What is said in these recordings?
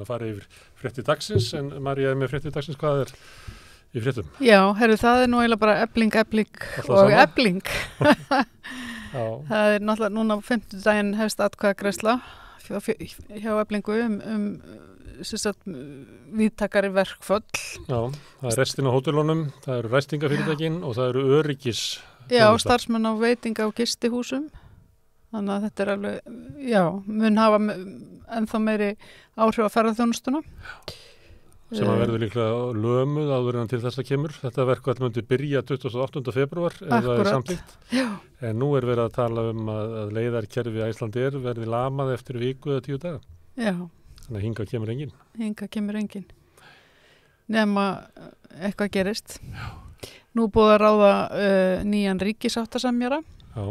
búin að fara yfir frétti dagsins en Marja er með frétti dagsins, hvað er í fréttum? Já, herru, það er nú eiginlega bara ebling, ebling og ebling það er náttúrulega núna á femtudaginn hefst atkvæða græsla hjá eblingu um, um sagt, viðtakari verkföll Já, það er restin á hótelunum það eru restingafyrirtækin og það eru öryggis Já, starfsmenn á veitinga og gistihúsum Þannig að þetta er alveg, já, mun hafa ennþá meiri áhrif að ferða þjónustuna. Sem að eh, verður líklega lömuð áður en til þess að kemur. Þetta verkvall möndur byrja 28. februar eða samtlýtt. En nú er verið að tala um að, að leiðarkerfi Æslandir verði lamað eftir viku eða tíu daga. Já. Þannig að hinga kemur engin. Hinga kemur engin. Nefn að eh, eitthvað gerist. Já. Nú búið að ráða uh, nýjan ríkisáttarsamjara. Já.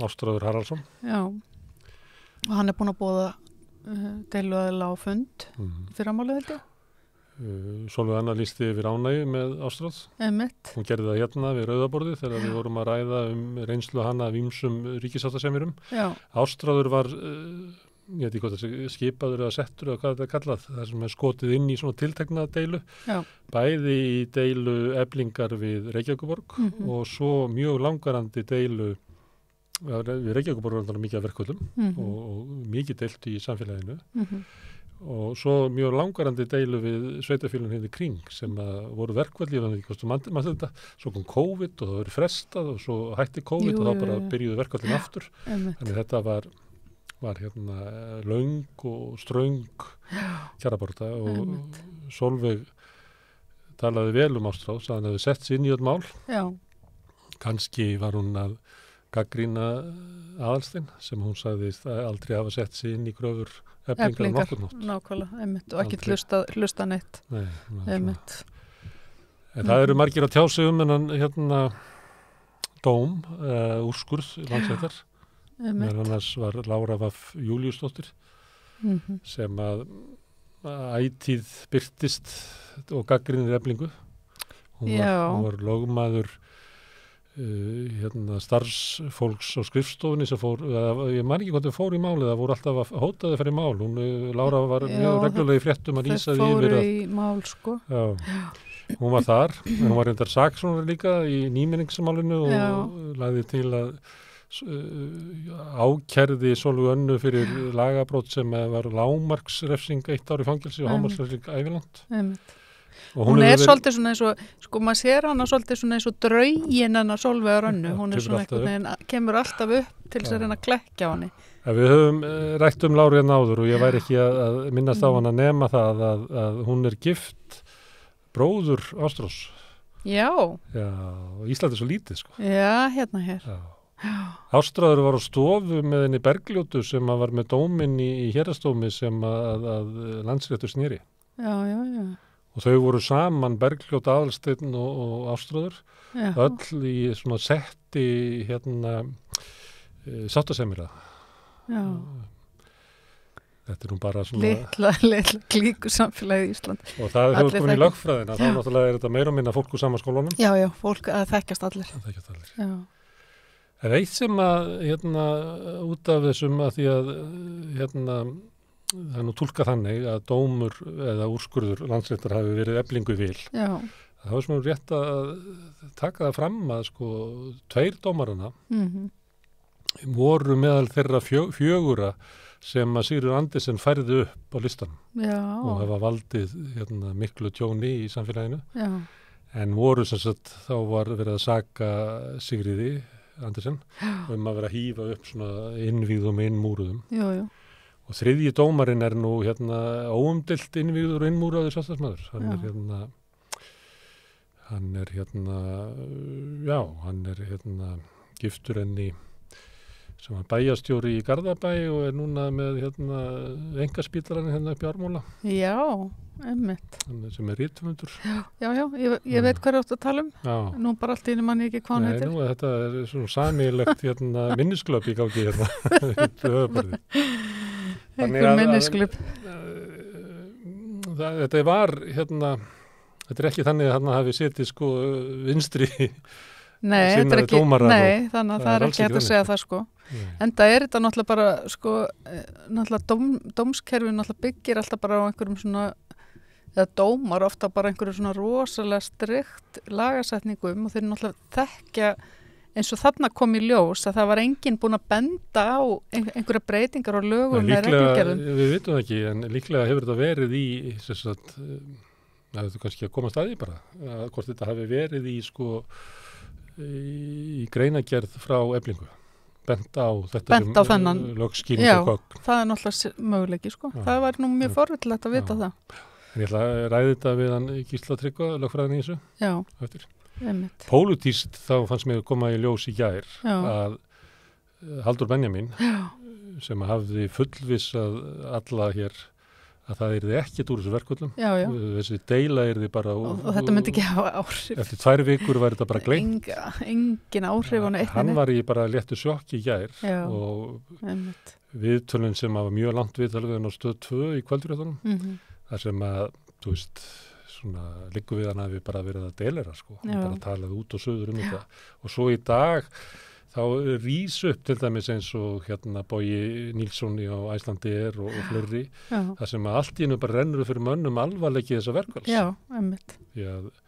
Ástráður Haraldsson Já, og hann er búin að bóða uh, deiluðaðila á fund mm -hmm. fyrir ámálið held ég uh, Solveig Anna lísti við ránægi með Ástráð hún gerði það hérna við Rauðaborði þegar Já. við vorum að ræða um reynslu hana af ímsum ríkisáttasemjurum Ástráður var uh, ég veit ekki hvort það skipaður eða settur eða hvað þetta er kallað, það sem er skotið inn í svona tiltekna deilu, Já. bæði í deilu eblingar við Reykjavíkuborg mm -hmm. og svo mjög langarandi deilu við Reykjavík vorum alveg mikið að verkvöldum mm -hmm. og, og mikið deilt í samfélaginu mm -hmm. og svo mjög langarandi deilu við sveitafélaginu hérna kring sem voru verkvöldi, ég veit ekki hvort mann, mann þetta, svo kom COVID og það voru frestað og svo hætti COVID Jú, og þá bara byrjuðu verkvöldinu aftur emmett. þannig þetta var, var hérna eh, laung og ströng kjaraborta og emmett. Solveig talaði vel um ástráð, þannig að það hefði sett sér nýjöld mál Já. kannski var hún að gaggrína aðalstinn sem hún sagðist að aldrei hafa sett sér inn í gröfur eblingar, eblingar nákvæmlega, einmitt, og ekki hlusta, hlusta neitt Nei, einmitt en það eru margir að tjási um en hérna dóm, uh, úrskurð landsættar með hannas var Lára Vaff Júliusdóttir mm -hmm. sem að ætíð byrtist og gaggrinir eblingu hún var, var logmaður Uh, hérna, starfsfólks á skrifstofunni sem fór, eða, ég mær ekki hvort þau fór í málið það voru alltaf að hótaði að fara í mál hún, eh, Lára var já, mjög reglulegi fréttum að nýsa því yfir að mál, sko. já, hún var þar hún var reyndar saksónar líka í nýminningsmálinu og já. lagði til að uh, eh, ákerði Sólu Önnu fyrir lagabrót sem var lámarksrefsing eitt ári fangilsi og hámarksrefsing æviland Hún, hún er verið... svolítið svona eins og, sko maður sér hana svolítið svona eins og draugin hana solvega rannu, hún er svona eitthvað neina, kemur alltaf upp til þess að reyna að klekja hana. Ja, við höfum eh, rætt um Lári en hérna áður og ég væri ekki að minnast á mm. hana nema það að, að hún er gift bróður Ástrós. Já. Já, Íslandi er svo lítið sko. Já, hérna hér. Já. Ástráður var á stofu með henni Bergljótu sem var með dóminn í, í hérastómi sem að, að landsréttur snýri. Já, já, já og þau voru saman Bergljótt Aðalstinn og, og Áströður öll í svona setti hérna e, eh, sáttasemila Já Þetta er nú bara svona Lilla, lilla klíku samfélagi í Ísland Og það er allir komin í lagfræðina þá náttúrulega er þetta meira og minna fólk úr samanskólunum Já, já, fólk að þekkjast allir Það þekkjast allir já. En eitt sem að hérna út af þessum að því að eh, hérna það er nú tólka þannig að dómur eða úrskurður landsreittar hafi verið eblingu vil. Já. Það var svona rétt að taka það fram að sko tveir dómarana mm -hmm. voru meðal þeirra fjö, fjögura sem að Sýrjur Andersen færði upp á listanum Já. og hefa valdið hérna, miklu tjóni í samfélaginu Já. en voru sem sagt þá var verið að saka Sýrjur Andersen um að vera að hýfa upp svona innvíðum innmúruðum. Jú, jú og þriðji dómarinn er nú hérna óumdilt innvíður og innmúraður sjálfstæðismæður hann já. er hérna hann er hérna já, hann er hérna giftur enni sem hann bæjastjóri í Garðabæ og er núna með hérna engaspílarinn hérna upp í Ármóla Já, emmitt sem er rítumundur Já, já, já, ég, ég veit hvað er átt að tala um já. nú bara allt ínum hann ekki hvað hann heitir Nei, nú þetta er svona samilegt hérna, minnisklöp í gangi hérna einhver minnisklip þetta var hérna þetta er ekki þannig að hann hafi setið sko vinstri nei, sinnaði ekki, dómara nei, og, þannig að það er ekki hægt að segja það sko nei. en það er þetta náttúrulega bara sko, eh, náttúrulega dóm, dómskerfi náttúrulega byggir alltaf bara á einhverjum svona eða dómar ofta bara einhverju svona rosalega strikt lagasetningum og þeir náttúrulega þekkja eins og þarna kom í ljós að það var enginn búin að benda á einhverja breytingar og lögum með regningarum. Eh, við vitum það ekki en líklega hefur þetta verið í sagt, það eh, hefur kannski að koma staði bara, að hvort þetta hefur verið í sko í greinagerð frá eblingu benda á þetta benda á sem eh, lögskýring og kokk. Já, það er náttúrulega möguleiki sko. Já, það var nú mjög forvillilegt að vita já. það. En ég ætla að ræði þetta við hann Gísla Tryggva, lögfræðin í þessu. Já. Öftir. Einmitt. Pólutíst þá fannst mér að koma í ljós í gær Já. að eh, Haldur Benjamin Já. sem hafði fullvisað alla hér að það erði ekkert úr þessu verkvöldum já, já. þessi deila erði bara og, og þetta myndi ekki hafa áhrif eftir tvær vikur var þetta bara glengt engin áhrif hann eittinu. var í bara léttu sjokk í gær já, og einmitt. viðtölun sem hafa mjög langt viðtölun á stöð 2 í kvölduröðunum mm -hmm. þar sem að, þú veist svona líku við hann að við bara verið að delera sko, Já. hann bara talaði út og söður um þetta og svo í dag þá rýs upp til dæmis eins og hérna bóji Nílssoni á Æslandi er og, og fleiri, það sem allt í hennu bara rennur fyrir mönnum alvarleikið þessa verkvæls. Já, einmitt. Já, einmitt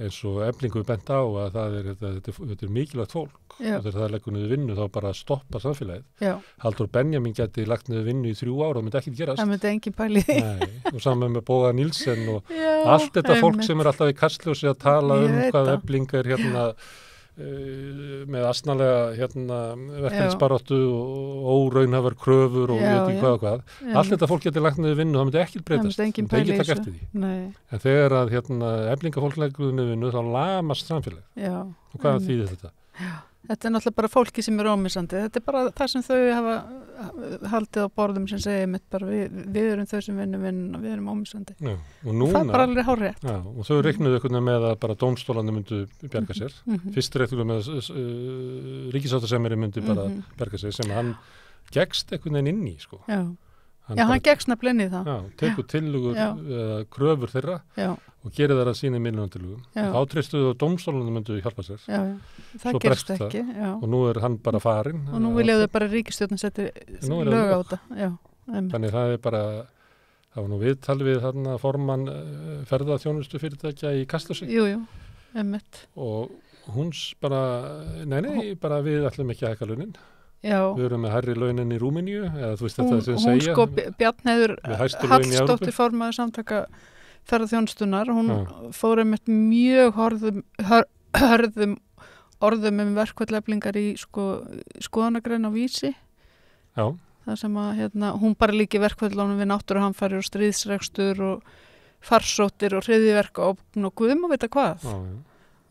eins og eflingu bent á að það er, þetta, þetta, er, þetta er mikilvægt fólk Já. og þegar það leggur niður vinnu þá bara stoppa samfélagið. Já. Haldur Benjamin geti lagt niður vinnu í þrjú ára og myndi ekki gerast. Það myndi engin pæli. Nei, og saman með Bóða Nílsen og Já, allt þetta fólk sem er alltaf í kastljósi að tala um hvað eflinga er hérna... Veit Eh, með asnalega hérna, verkefnisbaróttu og óraunhafar kröfur og veit ekki hvað og hvað já. allt þetta fólk getur langt niður vinnu, það myndi ekkert breytast það myndi ekki taka eftir því Nei. en þegar að hérna, eflinga fólk leggur niður vinnu þá lamast samfélag og hvað þýðir þetta? Já Þetta er náttúrulega bara fólki sem er ómisandi. Þetta er bara það sem þau hafa haldið á borðum sem segja mitt bara við, við erum þau sem vinnum vinnum og við erum ómisandi. Já, núna, það er bara alveg hárétt. Já, og þau reiknuðu eitthvað með að bara dómstólandi myndu bjarga sér. Mm -hmm. Fyrst reiknuðu með að uh, ríkisáttasemiri myndu mm -hmm. bara mhm. bjarga sér sem hann gegst eitthvað inn í sko. Já, hann, hann gegst nafnilegni það. Já, tekur tillugur uh, kröfur þeirra. Já og gerir það að sína miljónandilugum þá treystuðu og domstólunum mynduðu hjálpa sér já, það gerist ekki já. og nú er hann bara farin og nú viljaðu bara ríkistjóðin setja lög á þetta þannig það er bara það var nú viðtal við þarna formann eh, ferðarþjónustu fyrirtækja í Kastljósi og hún bara nei nei, bara við ætlum ekki að ekka launin Já. Við erum með hærri launin í Rúminíu, eða þú veist þetta sem segja. Hún sko Bjarnheður Hæstóttir formaður samtaka ferðarþjónstunar hún mm. fór einmitt mjög horðum, hör, hörðum orðum um verkvalleflingar í sko, skoðanagrein á vísi Já. það sem að hérna, hún bara líki verkvallunum við náttúruhamfæri og stríðsregstur og farsóttir og hriðiverka og guðum að vita hvað Já.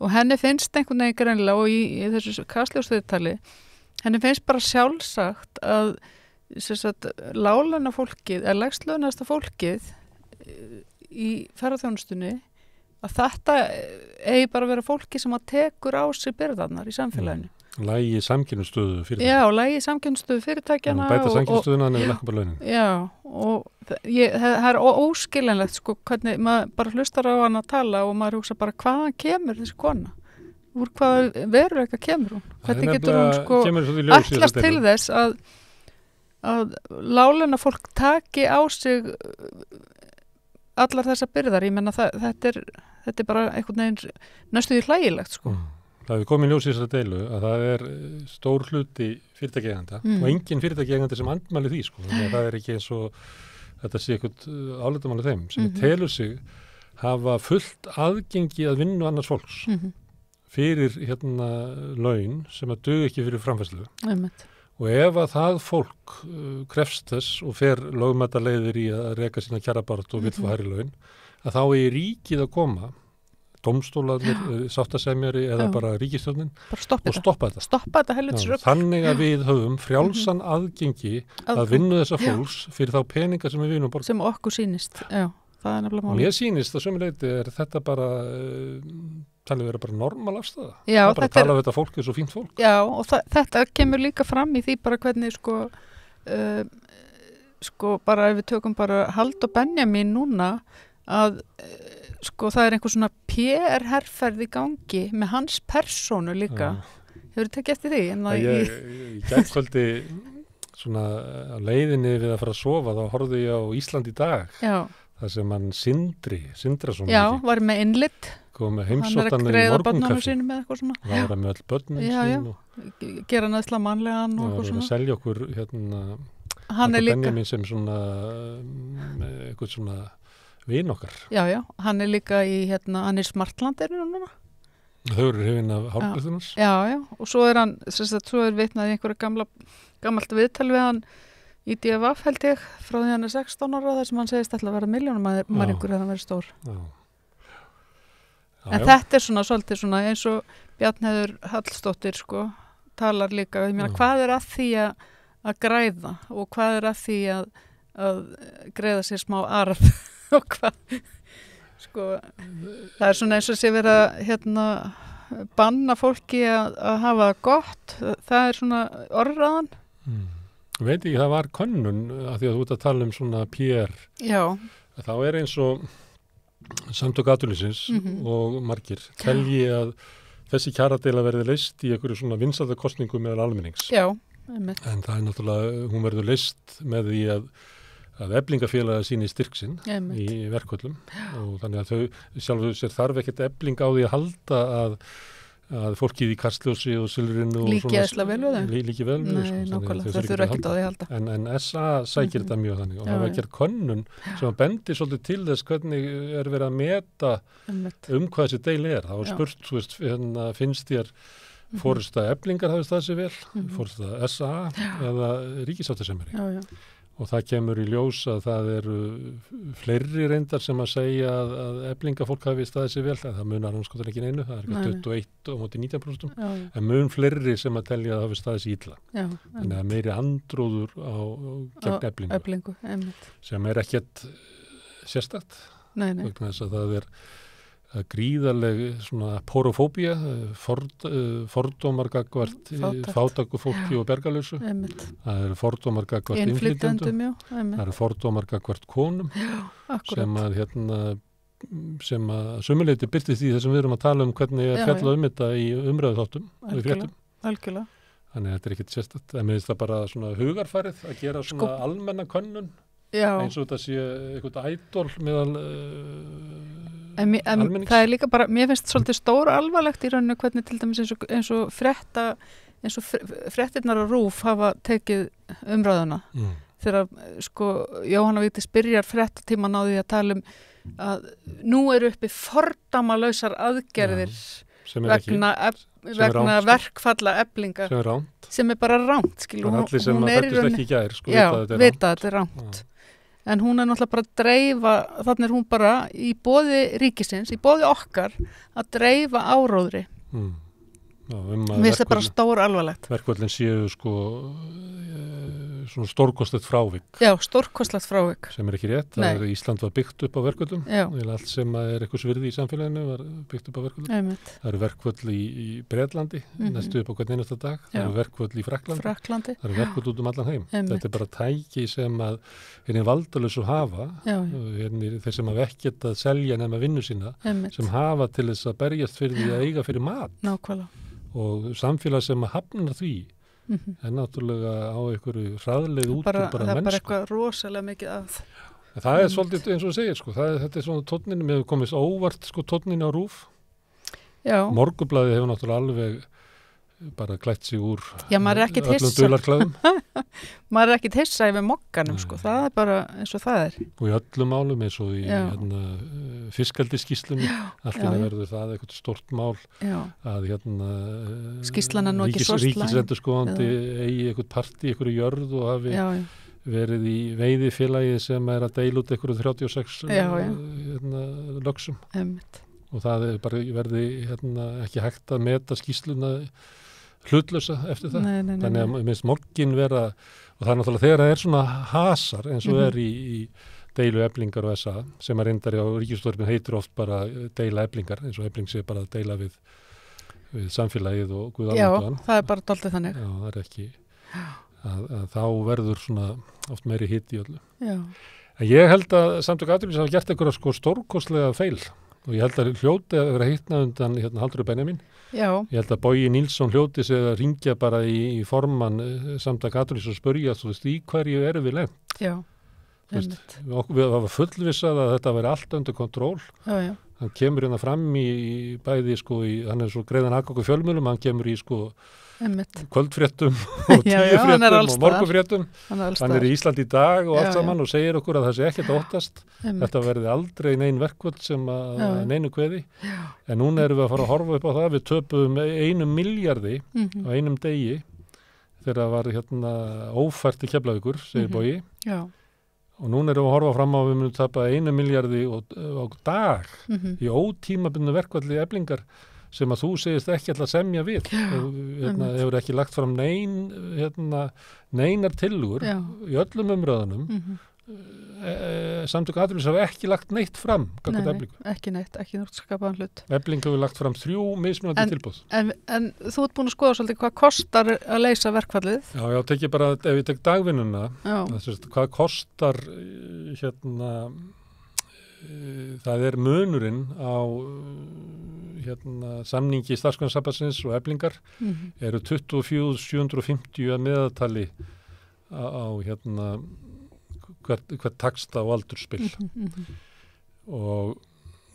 og henni finnst einhvern veginn greinlega og í, í þessu kastljóðstöðutali henni finnst bara sjálfsagt að sagt, lálana fólkið, að lægslunasta fólkið í ferðarþjónustunni að þetta eh, eigi bara að vera fólki sem að tekur á sig byrðarnar í samfélaginu. Mm. Lægi samkynnsstöðu fyrirtækjana. Já, lægi samkynnsstöðu fyrirtækjana. Bæta samkynnsstöðuna en við lekkum bara launin. Já, og ég, það er óskilinlegt sko hvernig maður bara hlustar á hann að tala og maður hugsa bara hvaðan kemur þessi kona? Úr hvaða veruleika kemur hún? Hvernig getur hún sko allast til þess að að lálenna fólk taki á sig allar þessa byrðar, ég menna þetta er, þetta er bara einhvern veginn næstuði hlægilegt sko. Mm. Það hefur komið ljósið þessar deilu að það er eh, stór hluti fyrirtækjeganda mm. og engin fyrirtækjegandi sem andmæli því sko, þannig að það er ekki eins og þetta sé eitthvað eh, áleitamáli þeim sem mm -hmm. telur sig hafa fullt aðgengi að vinnu annars fólks -hmm. fyrir hérna laun sem að dög ekki fyrir framfæslu. Það er meðt Og ef að það fólk uh, krefst þess og fer lögumæta leiðir í að reyka sína kjarabart og vill fá mhm. hær í laun, að þá er ríkið að koma, domstólanir, uh, sáttasemjari eða Já. bara ríkistöndin og þetta. stoppa þetta. Stoppa þetta Já, þannig að við höfum frjálsan mhm. aðgengi að vinna þessa fólks fyrir þá peninga sem við vinum borgar. Sem okkur sínist. Já, það er nefnilega mál. Og mér sínist að sömuleiti er þetta bara... Uh, talið vera bara normal afstæða já, það er bara að tala um þetta fólk er svo fínt fólk já og þetta kemur líka fram í því bara hvernig sko uh, sko bara ef við tökum bara hald og bennja mín núna að uh, sko það er einhvers svona PR-herrferð í gangi með hans personu líka hefur þið tekið eftir því ég, ég gætkvöldi svona eh, leiðinni við að fara að sofa þá horfðu ég á Ísland í dag já. það sem hann Sindri Sindrason já, var með innlitt komið heimsóttanir í morgunkafi það var að með öll börnum já, sín og, gera næstla mannlegan og það var að selja okkur hérna, hann er líka sem svona, mm, eitthvað svona vinn okkar já, já, hann er líka í hérna, hann er smartlandirinu núna þau eru hefinn af hálfbyrðunars já, já, og svo er hann sagt, svo er vitnað í einhverja gamla gammalt viðtal við hann í DFF held ég frá því hann er 16 ára þar sem hann segist alltaf að vera miljónum maður einhverju að hann veri stór já en já. þetta er svona svolítið svona eins og Bjarnheður Hallstóttir sko talar líka, ég meina mm. hvað er að því að, að græða og hvað er að því að, að græða sér smá arð og hvað sko það er svona eins og sé verið að hérna banna fólki að, að hafa gott, það er svona orðraðan mm. veit ekki það var konnun að því að þú ert að tala um svona PR Já. þá er eins og samtök aðlýsins mm -hmm. og margir telji að þessi kjaradeila verði leist í einhverju svona vinsaldarkostningu meðal almennings. Já, einmitt. En það er náttúrulega, hún verður leist með því að, að eblingafélaga síni styrksinn í verkvöldum og þannig að þau sjálfur sér þarf ekkert ebling á því að halda að að fólkið í kastljósi og silurinn líkið eðsla vel við þeim líkið vel við þeim en, en SA sækir mm. þetta mjög þannig og það var að gera konnun sem að bendi svolítið til þess hvernig er verið að meta um hvað þessi deil er það var spurt, þú veist, hérna finnst þér mhm. fórsta eblingar hafist það sér vel mhm. fórsta SA eða ríkisáttisemmerinn og það kemur í ljós að það eru fleiri reyndar sem að segja að, að eblingafólk hafi staðið sér vel það munar hann skoðan ekki einu, það er ekki 21 og móti 19% já, já. en mun fleiri sem að telja að það hafi staðið sér illa já, þannig að meiri andróður á, gegn eblingu, eblingu sem er ekkert sérstætt vegna þess að það er gríðarlega svona porofóbia eh, ford, eh, fordómargagvart eh, fátakufólki og bergalösu það eru fordómargagvart innflytjandum, það eru fordómargagvart konum já, sem að hérna sem að sumuleiti byrtist í þessum við erum að tala um hvernig ég fjalla um þetta í umröðu þáttum algjörlega þannig að þetta er ekkit sérstatt, það minnst það bara svona hugarfærið að gera svona Skop. almenna könnun já. eins og þetta sé eitthvað ædól meðal uh, en, en það er líka bara, mér finnst svolítið stóra alvarlegt í rauninu hvernig til dæmis eins og, eins og frétta eins og fréttinnar og rúf hafa tekið umræðuna mm. þegar sko Jóhanna Víktis byrjar fréttatíman á því að tala um að nú eru uppi fordamalöysar aðgerðir ja, vegna ekki vegna verkfalla eblinga sem er, sko. sem er bara rámt hún, hún er í rauninni sko, vita að þetta er rámt en hún er náttúrulega bara að dreifa, þannig er hún bara í bóði ríkisins, í bóði okkar að dreifa áróðri mm. Já, um Mér finnst þetta bara stór alvarlegt Verkvöldin séu sko svona stórkostlegt frávik Já, stórkostlegt frávik sem er ekki rétt, Nei. það er Ísland var byggt upp á verkvöldum allt sem er eitthvað svirði í samfélaginu var byggt upp á verkvöldum Einmitt. það eru verkvöld í, í Breitlandi mm -hmm. næstu upp á hvern einasta dag, Já. það eru verkvöld í Fraklandi, Fraklandi. það eru verkvöld út um allan heim Einmitt. þetta er bara tæki sem að hérna valdalus og hafa hérna, þeir sem hafa ekkert að selja nefn að vinnu sína, Einmitt. sem hafa til þess að berjast fyrir því að eiga fyrir mat Nákvæmlega. og samfélag sem hafnar því mm -hmm. en náttúrulega á einhverju hraðleið út bara, um bara það er bara eitthvað rosalega mikið að en það er svolítið eins og það segir sko, það, þetta er svona tónnin, við hefum komist óvart sko tónnin á rúf Já. morgublaði hefur náttúrulega alveg bara klætt sér úr Já, maður er ekkit hissa maður er ekkit hissa yfir mokkanum sko. það er bara eins og það er og í öllum málum eins og í hérna, eh, fiskaldiskíslunum alltaf verður það eitthvað stort mál já. að hérna ríkis, ríkisendurskóðandi eigi eitthvað part í eitthvað jörð og hafi já, já verið í veiði félagi sem er að deil út einhverju 36 já, já. Eh, hérna, lögsum Einmitt. og það verði hérna, ekki hægt að meta skýsluna hlutlösa eftir það nei, nei, nei, þannig að minnst morgin vera og það er náttúrulega þegar það er svona hasar eins og mm -hmm. er í, í deilu eblingar og SA sem er reyndari á ríkjústorfin heitir oft bara eh, deila eblingar eins og ebling sé bara að deila við, við samfélagið og guðalvöndan Já, það er bara doldið þannig Já, það er ekki að, að þá verður svona oft meiri hitt í öllu Já. En ég held að samtök aðrið sem hafa gert eitthvað sko stórkoslega feil og ég held að hljóti að vera heitna undan hérna, Haldur Benjamin Já. ég held að Bóji Nilsson hljóti sig að ringja bara í, í formann samt að Katurís og spurja þú veist í hverju eru við lengt veist, við varum fullvisað að þetta veri allt undir kontról hann kemur hérna fram í bæði sko, í, hann er svo greiðan aðgóku fjölmjölum hann kemur í sko kvöldfréttum og tíufréttum og morgufréttum hann er í Ísland í dag og allt saman og segir okkur að það sé ekkert óttast þetta verði aldrei neyn verkvöld sem að neynu kveði en núna erum við að fara að horfa upp á það við töpuðum einum miljardi mm -hmm. á einum degi þegar það var hérna ófært í keflavíkur segir mm -hmm. bói og núna erum við að horfa fram á að við munum tapa einu miljardi á dag mm -hmm. í ótímabundu verkvöldi eblingar sem að þú segist ekki alltaf semja við hefur, hérna, hefur ekki lagt fram neyn hefna, neynar tilugur í öllum umröðunum mm -hmm. e, eh, e, eh, samtök aðlurs hafa ekki lagt neitt fram Nei, ekki neitt, ekki nátt skapaðan hlut Eblingu hefur lagt fram þrjú mismunandi tilbúð en, en þú ert búin að skoða svolítið hvað kostar að leysa verkfallið Já, já, tekið bara, ef ég tek dagvinnuna hvað kostar eh, hérna Eh, það er mönurinn á eh, hérna, samningi starfsgjóðansabatsins og eblingar mm -hmm. eru 24.750 að meðatali á, á hérna, hvert, hvert taksta og aldurspill mm -hmm. og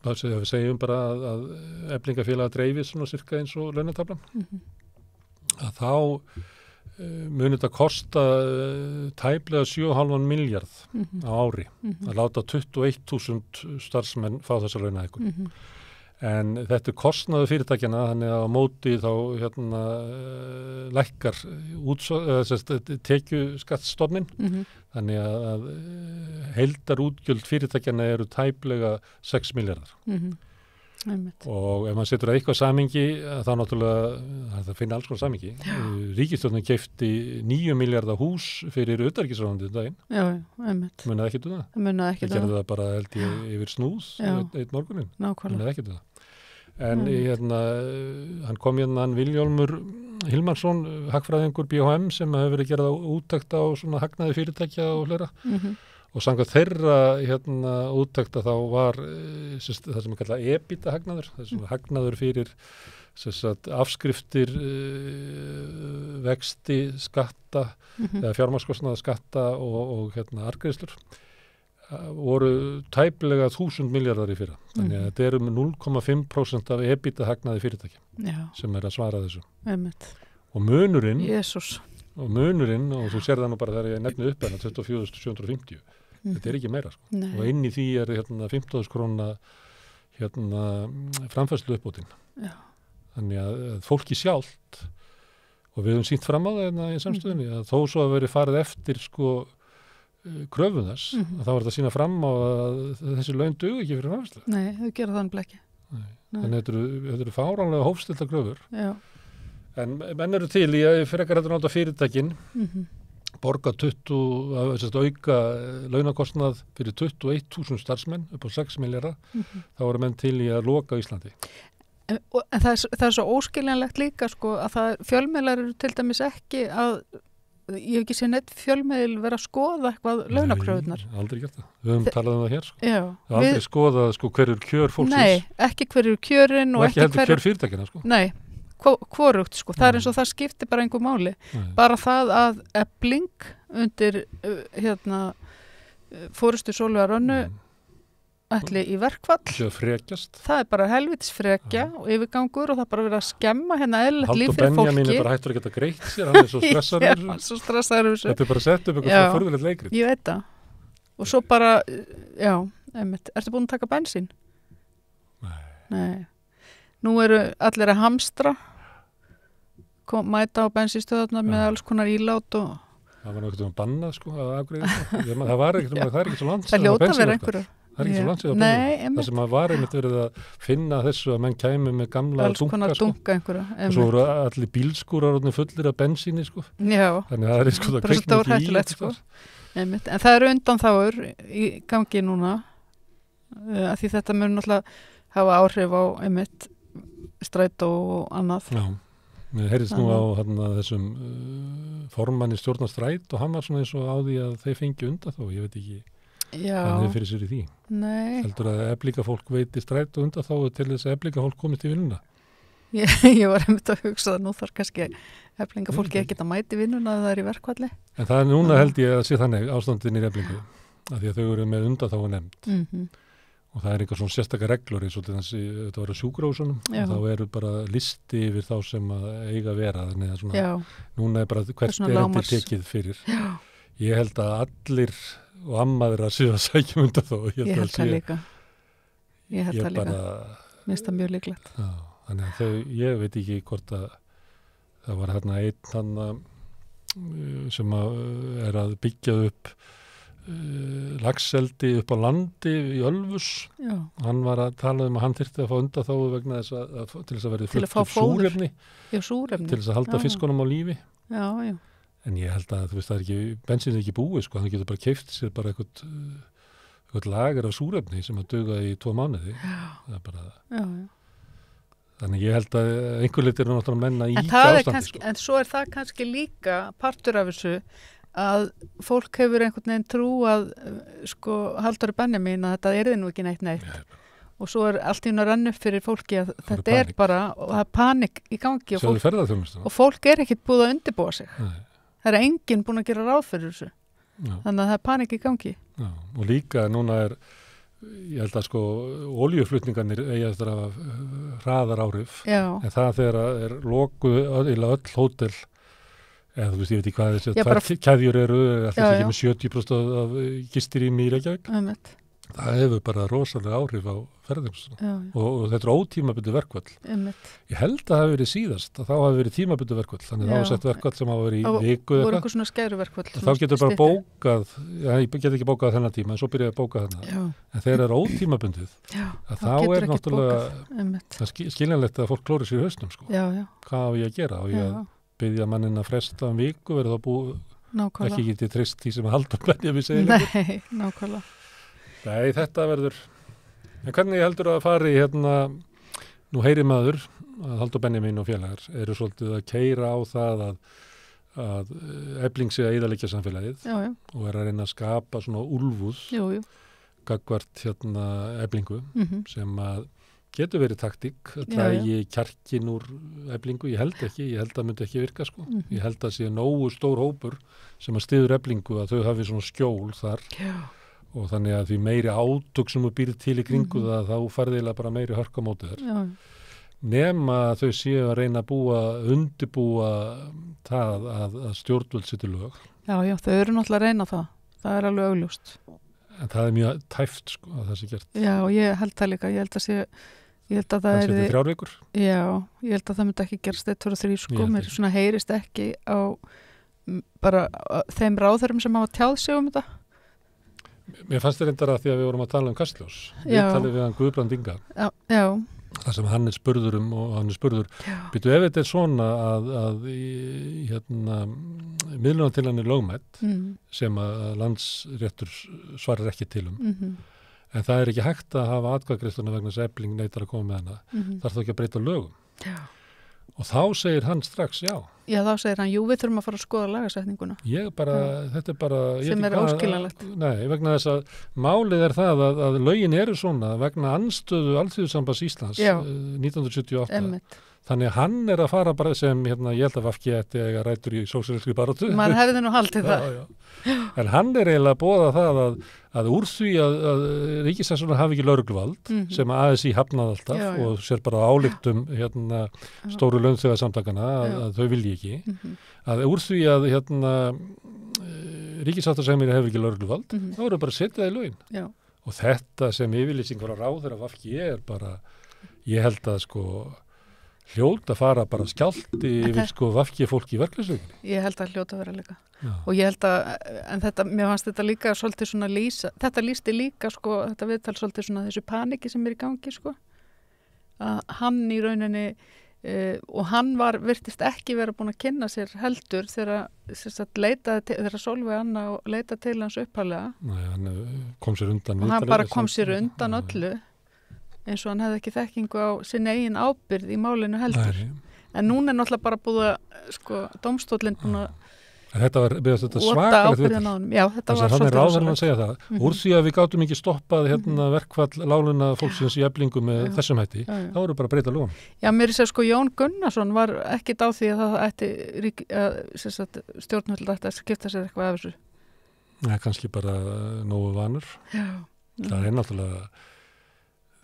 það segjum bara að, að eblingafélag dreifir svona cirka eins og launatablan mm -hmm. að þá Eh, munir þetta kosta eh, tæplega 7,5 miljard mm -hmm. á ári mm -hmm. að láta 21.000 starfsmenn fá þessa launa eitthvað mm -hmm. en þetta er kostnaðu fyrirtækjana þannig að á móti þá hérna, eh, lækkar tekju skattstofnin mhm. þannig að heldar útgjöld fyrirtækjana eru tæplega 6 miljardar mhm. Einmitt. og ef maður setur að eitthvað samingi eh, þá náttúrulega, eh, það finna alls konar samingi eh, Ríkistjóðnum kefti nýju miljardar hús fyrir auðargisrándu um daginn, munið ekkert um það munið ekkert um það, það gerði um það bara held ég yfir snús eitt morgunin munið ekkert um það en hérna, hann kom hérna hann Viljólmur Hilmarsson hagfræðingur BHM sem hefur verið gerað úttækt á svona hagnaði fyrirtækja og hlera mm -hmm og samkvæmt þeirra hérna, úttekta þá var eh, sérst, það sem er kallað ebita hagnaður það sem er hagnaður fyrir sérst, afskriftir uh, vexti, skatta mm -hmm. eða fjármaskostnaða skatta og, og hérna argreifslur eh, voru tæplega þúsund miljardar í fyrra þannig að mm -hmm. þetta er um 0,5% af ebita hagnaði fyrirtæki Já. sem er að svara þessu Einmitt. og munurinn Jesus. og munurinn og þú sér það nú bara þegar ég nefni upp en að 24.750 mm. þetta er ekki meira sko. og inn í því er hérna 15.000 krónar hérna, framfæslu uppbútin þannig að, að fólki sjálft og við hefum sínt fram á það hérna í samstöðinni mm. að þó svo að veri farið eftir sko eh, kröfum þess mm -hmm. að þá er þetta sína fram á að þessi laun dug ekki fyrir framfæslu Nei, þau gera það en um bleki Þannig að þetta eru fáránlega hófstilta kröfur Já. en menn eru til í að fyrir ekkert að náta fyrirtækinn -hmm borga 20, eh, auka eh, launakostnað fyrir 21.000 starfsmenn upp á 6 miljardar, mm -hmm. þá eru menn til í að loka Íslandi. En, en það, er, það er svo óskiljanlegt líka sko að það, fjölmjölar eru til dæmis ekki að, ég hef ekki séð neitt fjölmjöl vera að skoða eitthvað launakröðunar. Nei, aldrei gert það. Við höfum Þe, talað um það hér sko. Já. Við höfum aldrei skoðað sko hverjur kjör fólksins. Nei, ekki hverjur kjörinn og, og ekki, ekki hverjur kjör fyrirtækina sko. Nei kvorugt sko, það er eins og mm. það skiptir bara einhver máli, Nei. bara það að ebling undir uh, hérna uh, fórustu sóluar önnu mm. ætli í verkvall það er bara helvitsfrekja og yfirgangur og það er bara verið að skemma hérna eða líf fyrir fólki Haldur Benjamin er bara hættur að geta greitt sér hann er svo stressaður þetta er bara að setja upp eitthvað fórðilegt leikri ég veit það og svo bara, uh, já, einmitt ertu búin að taka bensín? Nei Nei Nú eru allir að hamstra kom, mæta á bensinstöðarna með alls konar ílát og það var náttúrulega um banna sko það var ekkert um það er ekkert svo um langt það ljóta verið einhverju það er ekkert svo langt sér það sem að var einmitt verið að finna þessu að menn kæmi með gamla alls konar dunga sko. og svo voru allir bílskúrar fullir af bensíni sko Já. þannig að það er sko það kveiknir sko. sko. en það eru undan þáur í gangi núna uh, því þetta mörgur náttúrulega hafa áhrif á einmitt stræt og annað Já. Mér heyrðist nú á hann, þessum uh, formanni stjórnastrætt og hann var svona eins og á því að þeir fengi undan þá, ég veit ekki hann hefur fyrir sér í því. Nei. Heldur að eflika fólk veiti strætt og undan þá til þess að eflika fólk komist í vinnuna? Ég, ég var hefðið að hugsa að nú þarf kannski eflinga fólki ekkert að mæti vinnuna að það er í verkvalli. En það er núna held ég að sé þannig ástandin í eflingu, af því að þau eru með undan þá nefnd. Mm -hmm og það er eitthvað svona sérstakar reglur eins og eh, þetta var á sjúgrásunum og þá eru bara listi yfir þá sem eiga að vera þannig að svona, núna er bara hvert er þetta tekið fyrir Já. ég held að allir og ammaður að séu að sækja mynda um þó ég held, ég held að, að líka ég held ég að líka, mista mjög líklegt Já, þannig að þau, ég veit ekki hvort að það var hérna einn hann eh, sem að eh, er að byggja upp Eh, lagseldi upp á landi í Ölfus Já. hann var að tala um að hann þyrtti að fá undan þá vegna þess að, að til þess að verði fullt af súrefni, súrefni til þess að halda Já. fiskunum á lífi Já, en ég held að veist, ekki, bensin er ekki búið sko, hann getur bara keift sér bara eitthvað, eh, eitthvað lager af súrefni sem að döga í tvo mánuði bara... þannig ég held að einhver litur er náttúrulega menna í ástand en, sko. en svo er það kannski líka partur af þessu að fólk hefur einhvern veginn trú að sko haldur bennið mín að þetta er þið nú ekki neitt neitt yeah. og svo er allt í hún að rann upp fyrir fólki að það þetta er, er bara og það er panik í gangi og fólk, og fólk er ekkert búið að undirbúa sig Nei. það er enginn búin að gera ráð fyrir þessu Já. þannig að það er panik í gangi Já. og líka núna er ég held að sko oljuflutningarnir eiga þetta að hraðar árif Já. en það þegar er lokuð öll hótel eða þú veist, ég veit ekki hvað þessi já, tvær kæðjur eru, alltaf ekki með 70% af, af gistir í mýra gegn Æmjöld. það hefur bara rosalega áhrif á ferðarheimsuna sko. og, og þetta er ótímabundu verkvall Æmjöld. ég held að það hefur verið síðast að þá hefur verið tímabundu verkvall þannig að það hefur sett verkvall sem hafa verið í viku þá getur bara bókað ég get ekki bókað þennan tíma en svo byrjaði að bóka þennan en þegar það er ótímabunduð þá er náttúrulega skiljanlegt að fólk klóri sér hausnum sko byggja mannin að fresta um viku verður það búið nákvæmlega. ekki getið trist því sem að halda blenja við segja hérna. Nei, nákvæmlega Nei, þetta verður en hvernig heldur að fari hérna nú heyri maður að haldur Benjamin og félagar eru svolítið að keira á það að, að ebling eh, sig að íðalegja samfélagið já, já. og er að reyna að skapa svona úlfúð gagvart hérna eblingu mm -hmm. sem að getur verið taktík að dragi kjarkin úr eblingu, ég held ekki, ég held að það myndi ekki virka sko, mm. ég held að sé nógu stór hópur sem að stiður eblingu að þau hafi svona skjól þar Já. og þannig að því meiri átök sem þú býrð til í kringu mm. það þá farðilega bara meiri hörkamótið þar nema að þau séu að reyna að búa undibúa það að, að stjórnvöldsitu lög Já, já, þau eru náttúrulega að reyna það það er alveg augljóst En það er mjög tæft sko að það sé gert Já, og ég held það líka, ég held að séu Ég held að það er... Þannig að það er þrjárvíkur? Já, ég held að það myndi ekki gerast eitt fyrir þrjú sko, mér svona heyrist ekki á bara þeim ráðherrum sem hafa tjáð sig um þetta. Mér fannst þetta reyndar að því að við vorum að tala um Kastljós, við talið við hann Guðbrand Inga, það sem hann er spurður um og hann er spurður, byrju ef þetta er svona að, að hérna, miðlunatillan er lögmætt mm. sem að landsréttur svarar ekki til um, mm -hmm en það er ekki hægt að hafa atkvæðgriðsluna vegna þess að ebling neytar að koma með hana. Mm -hmm. Þarf þá ekki að breyta lögum. Já. Og þá segir hann strax já. Já, þá segir hann, jú, við þurfum að fara að skoða lagasetninguna. Ég bara, ja. þetta er bara... Sem er óskilalegt. Nei, vegna þess að málið er það að, að lögin eru svona vegna anstöðu Alþjóðsambans Íslands Já. 1978. Eh, Emmett. Þannig hann er að fara bara sem, hérna, ég held að Vafki ætti að rætur í sósélagskei barótu. Man hefði nú haldið það. Já, já. En hann er eiginlega að bóða það að, að úr því að, að Ríkisessuna hafi ekki lauruglvald mm -hmm. sem ASI hafnaði alltaf já, og sér bara álíktum hérna, stóru lönd þegar samtakana að, að þau vilji ekki mm -hmm. að úr því að hérna, eh, ríkisáttarsemir hefur ekki lörgluvald, mm -hmm. þá eru bara að setja það í laun Já. og þetta sem yfirlýsing frá ráður af afk ég er bara ég held að sko hljóta fara bara skjálti yfir sko vafkið fólki í verklæsöginu Ég held að hljóta vera líka Já. og ég held að, en þetta, mér fannst þetta líka svolítið svona lýsa, þetta lýsti líka sko, þetta viðtal svolítið svona þessu paniki sem er í gangi sko að hann í rauninni Uh, og hann var, virtist ekki vera búin að kynna sér heldur þegar, þegar Solveig Anna leita til hans uppalega Nei, hann eh, kom sér undan og hann bara kom sér undan ja. öllu eins og hann hefði ekki þekkingu á sinna eigin ábyrð í málinu heldur Nei. en núna er náttúrulega bara búið að sko, domstólinn búin að ja. Ah. Þetta var svakalegt við þess að hann er ráðan að segja það. Mm -hmm. Úr því að við gátum ekki stoppað hérna, mhm. verkvall láluna fólksins í eflingu með já, þessum hætti, já, já. þá eru bara að breyta lóðum. Já, mér er sér sko Jón Gunnarsson var ekkit á því að það ætti stjórnvöldu ætti að skipta sér eitthvað af þessu. Nei, kannski bara nógu vanur. Það er náttúrulega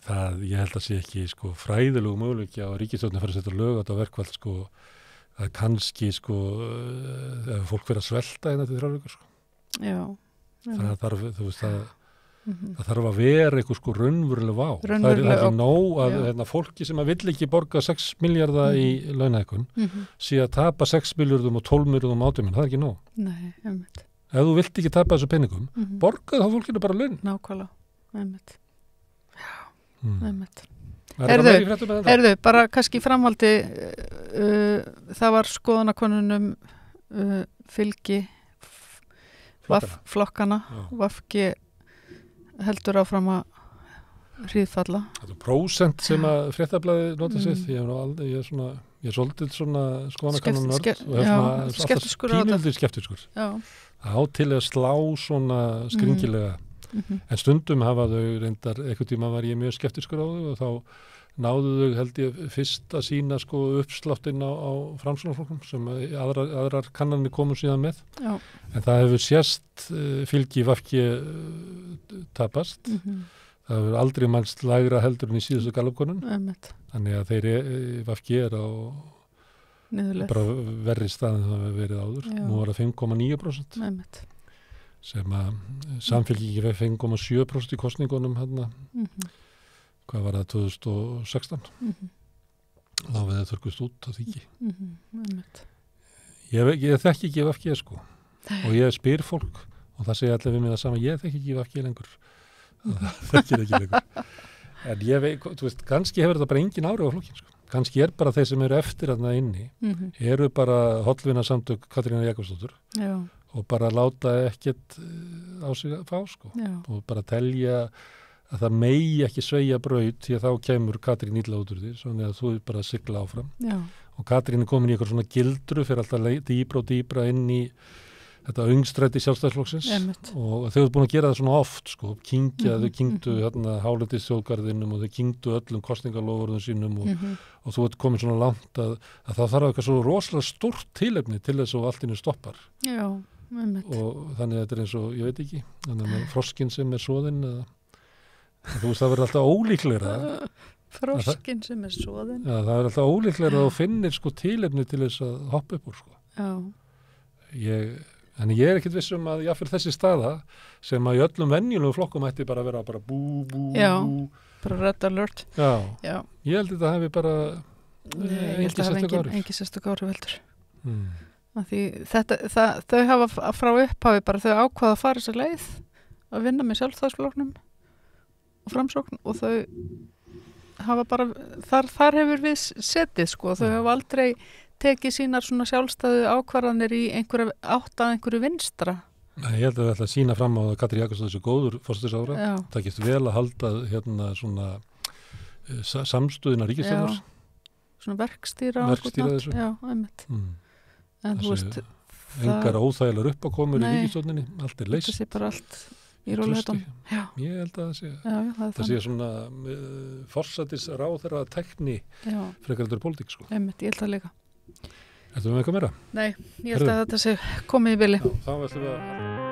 það, ég held að sé ekki sko fræðilegu möguleiki á ríkistjórnum fyrir að setja lög á verkvall sko það er kannski sko eh, fólk verið að svelta eina hérna til þrjálfur sko. þannig að þarf, veist, það, mm -hmm. það þarf að vera eitthvað sko raunveruleg vá það er ekki nóg að hefna, fólki sem að vill ekki borga 6 miljardar mm -hmm. í mhm. launækun mm -hmm. sé að tapa 6 miljardum og 12 miljardum átum það er ekki nóg Nei, ef þú vilt ekki tapa þessu penningum mhm. borga þá fólkinu bara laun nákvæmlega, nefnit já, mm. nefnit Erðu, bara kannski framhaldi uh, það var skoðanakonunum uh, eh, fylgi flokkana, flokkana vafki heldur áfram að hriðfalla. Þetta er prósent sem að fréttablaði nota sér mm. ég, aldrei, ég er svona, ég er svolítið svona skoðanakonun nörd skef, og hef svona pínuldi skeftiskur á til að slá svona mm. skringilega mm mm -hmm. en stundum hafa þau reyndar, ekkert tíma var ég mjög skeptiskur á þau og þá náðu þau held ég fyrst að sína sko uppsláttinn á, á framsunarflokkum sem aðrar, aðrar kannanir komum síðan með Já. en það hefur sérst uh, eh, fylgi vafki uh, tapast mm -hmm. það hefur aldrei mannst lægra heldur en í síðustu galopkonun þannig að þeir e, vafki er á Niðurleð. bara verri stað en það hefur verið áður Já. nú var það 5,9% sem að samfélgið fengum að 7% í kostningunum hérna mm -hmm. hvað var það 2016 mm -hmm. þá við það þörgust út að því ekki mm -hmm. ég, ég þekki ekki af FG sko og ég spyr fólk og það segja allir við mig það sama ég þekki ekki af FG lengur það þekkir ekki lengur en ég veit, þú veist, kannski hefur þetta bara engin árið á flokkin sko kannski er bara þeir sem eru eftir aðnað inni, mm -hmm. eru bara hotlvinarsamtök Katrína Jakobsdóttur og bara láta ekkert eh, á sig að fá sko Já. og bara telja að það megi ekki sveigja braut því að þá kemur Katrín ílla út úr því svona að þú er bara að sykla áfram Já. og Katrín er komin í eitthvað svona gildru fyrir alltaf dýbra og dýbra inn í þetta ungstrætti sjálfstæðsflóksins og þau hefðu búin að gera það svona oft sko, kingja, mm -hmm. þau mhm, kingdu mhm. hérna hálendistjóðgarðinum og þau kingdu öllum kostningalofurðum sínum og, mm -hmm. og þú hefðu komið svona langt að, að það þarf eitthvað svo rosalega stort tilefni til þess að alltinu stoppar Já og þannig að þetta er eins og, ég veit ekki þannig að froskin sem er svoðinn þú veist það verður alltaf ólíklegra froskin sem er svoðinn það verður alltaf ólíklegra að þú finnir sko tílefni til þess að hoppa upp úr sko ég, þannig ég er ekkit vissum að jáfnveil þessi staða sem að í öllum vennjulegu flokkum ætti bara að vera bara bú, bú, já, bú bara red alert já. Já. ég held að þetta hefði bara Nei, ég eh, held að það hef engin sérstaklega áriveldur. Mm. Þetta, það, þau hafa frá upphafi bara þau ákvaða að fara sér leið að vinna með sjálfstæðsfloknum og framsókn og þau hafa bara, þar, þar hefur við setið sko, þau mm. hafa aldrei tekið sínar svona sjálfstæðu ákvarðanir í einhverja átta einhverju vinstra Nei, ég held að það ætla að sína fram á að Katri Jakobsson þessu góður fórstuðsára það gett vel að halda hérna svona eh, samstuðina ríkistæðars Svona verkstýra Verkstýra þessu Já, einmitt mm en þú veist engar óþægilegar uppakomur í ríkistjóninni allt er leist allt ég held að það sé já, já, það, það sé svona uh, eh, forsatis ráðherra tekni frekarður pólitík sko Einmitt, ég held að líka Þetta var með eitthvað meira? Nei, ég held að þetta sé komið í vili